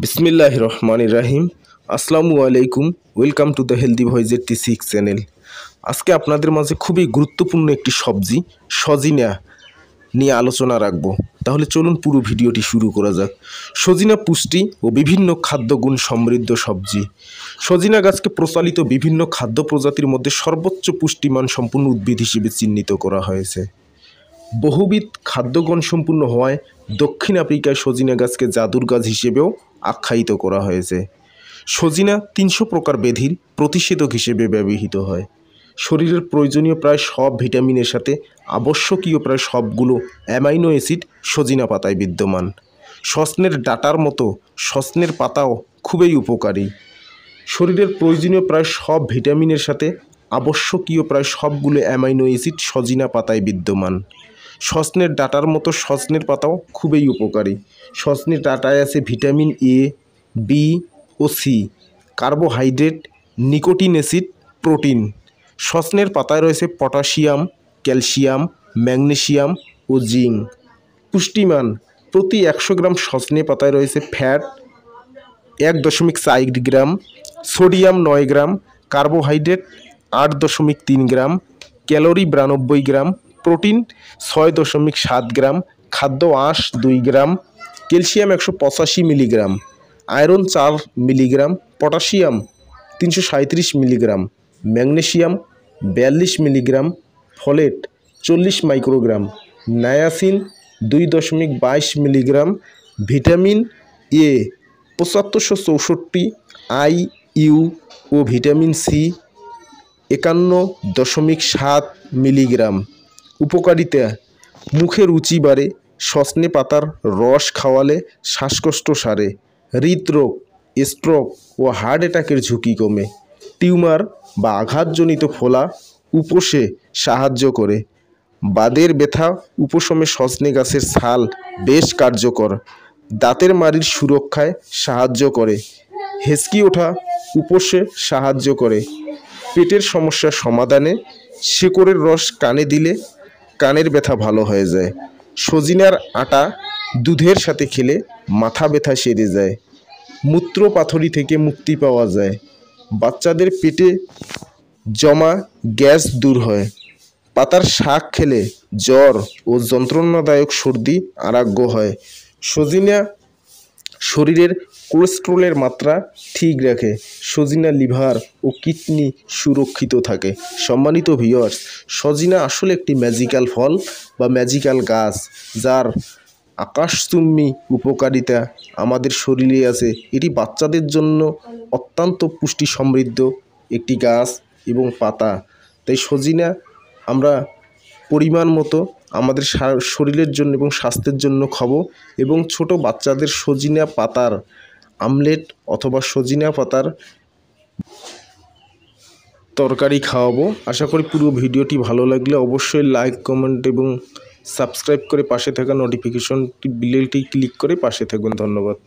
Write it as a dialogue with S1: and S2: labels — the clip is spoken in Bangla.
S1: বিসমিল্লাহ রহমান রাহিম আসসালামু আলাইকুম ওয়েলকাম টু দ্য হেলদি ভয়েজের টি সিক্স চ্যানেল আজকে আপনাদের মাঝে খুবই গুরুত্বপূর্ণ একটি সবজি সজিনা নিয়ে আলোচনা রাখব তাহলে চলুন পুরো ভিডিওটি শুরু করা যাক সজিনা পুষ্টি ও বিভিন্ন খাদ্যগুণ সমৃদ্ধ সবজি সজিনা গাছকে প্রচালিত বিভিন্ন খাদ্য প্রজাতির মধ্যে সর্বোচ্চ পুষ্টিমান সম্পূর্ণ উদ্ভিদ হিসেবে চিহ্নিত করা হয়েছে বহুবিধ খাদ্যগুণ সম্পূর্ণ হওয়ায় দক্ষিণ আফ্রিকায় সজিনা গাছকে জাদুর গাছ হিসেবেও আখ্যায়িত করা হয়েছে সজিনা তিনশো প্রকার বেধির প্রতিষেধক হিসেবে ব্যবহৃত হয় শরীরের প্রয়োজনীয় প্রায় সব ভিটামিনের সাথে আবশ্যকীয় প্রায় সবগুলো অ্যামাইনো অ্যাসিড সজিনা পাতায় বিদ্যমান সসনের ডাটার মতো সসনের পাতাও খুবই উপকারী শরীরের প্রয়োজনীয় প্রায় সব ভিটামিনের সাথে আবশ্যকীয় প্রায় সবগুলো অ্যামাইনো অ্যাসিড সজিনা পাতায় বিদ্যমান সজনের ডাটার মতো সজনের পাতাও খুবই উপকারী সজনের ডাটায় আছে ভিটামিন এ বি ও C carbohydrate nicotine acid protein সজনের পাতায় রয়েছে পটাশিয়াম ক্যালসিয়াম ম্যাগনেশিয়াম ও জিঙ্ক পুষ্টিমান প্রতি একশো গ্রাম সজনে পাতায় রয়েছে ফ্যাট এক দশমিক চার গ্রাম সোডিয়াম নয় গ্রাম কার্বোহাইড্রেট আট দশমিক তিন গ্রাম ক্যালোরি বিরানব্বই গ্রাম প্রোটিন ছয় দশমিক সাত গ্রাম খাদ্য আঁশ দুই গ্রাম ক্যালসিয়াম একশো পঁচাশি মিলিগ্রাম আয়রন চার মিলিগ্রাম পটাশিয়াম তিনশো সাঁত্রিশ মিলিগ্রাম ম্যাগনেশিয়াম বিয়াল্লিশ মিলিগ্রাম ফলেট চল্লিশ মাইক্রোগ্রাম নায়াসিন দুই দশমিক বাইশ মিলিগ্রাম ভিটামিন এ পঁচাত্তরশো চৌষট্টি আই ইউ ও ভিটামিন সি একান্ন দশমিক সাত মিলিগ্রাম উপকারিতা মুখে রুচি বাড়ে সজনে পাতার রস খাওয়ালে শ্বাসকষ্ট সারে হৃদরোগ স্ট্রোক ও হার্ট অ্যাটাকের ঝুঁকি কমে টিউমার বা আঘাতজনিত ফোলা উপসে সাহায্য করে বাদের ব্যথা উপশমে সজনে গাছের ছাল বেশ কার্যকর দাঁতের মারির সুরক্ষায় সাহায্য করে হেঁচকি ওঠা উপসে সাহায্য করে পেটের সমস্যা সমাধানে শেকড়ের রস কানে দিলে কানের ব্যথা ভালো হয়ে যায় সজিনার আটা দুধের সাথে খেলে মাথা ব্যথা সেরে যায় মূত্র পাথরি থেকে মুক্তি পাওয়া যায় বাচ্চাদের পেটে জমা গ্যাস দূর হয় পাতার শাক খেলে জ্বর ও যন্ত্রণাদায়ক সর্দি আরোগ্য হয় সজিনা শরীরের কোলেস্ট্রলের মাত্রা ঠিক রাখে সজিনা লিভার ও কিডনি সুরক্ষিত থাকে সম্মানিত ভিওয়ার্স সজিনা আসলে একটি ম্যাজিক্যাল ফল বা ম্যাজিক্যাল গাছ যার আকাশতুম্বী উপকারিতা আমাদের শরীরে আছে এটি বাচ্চাদের জন্য অত্যন্ত পুষ্টি সমৃদ্ধ একটি গাছ এবং পাতা তাই সজিনা আমরা পরিমাণ মতো আমাদের শরীরের জন্য এবং স্বাস্থ্যের জন্য খাবো এবং ছোট বাচ্চাদের সজিনা পাতার আমলেট অথবা সজিনা পাতার তরকারি খাওয়াবো আশা করি পুরো ভিডিওটি ভালো লাগলে অবশ্যই লাইক কমেন্ট এবং সাবস্ক্রাইব করে পাশে থাকা নোটিফিকেশনটি বিলটি ক্লিক করে পাশে থাকবেন ধন্যবাদ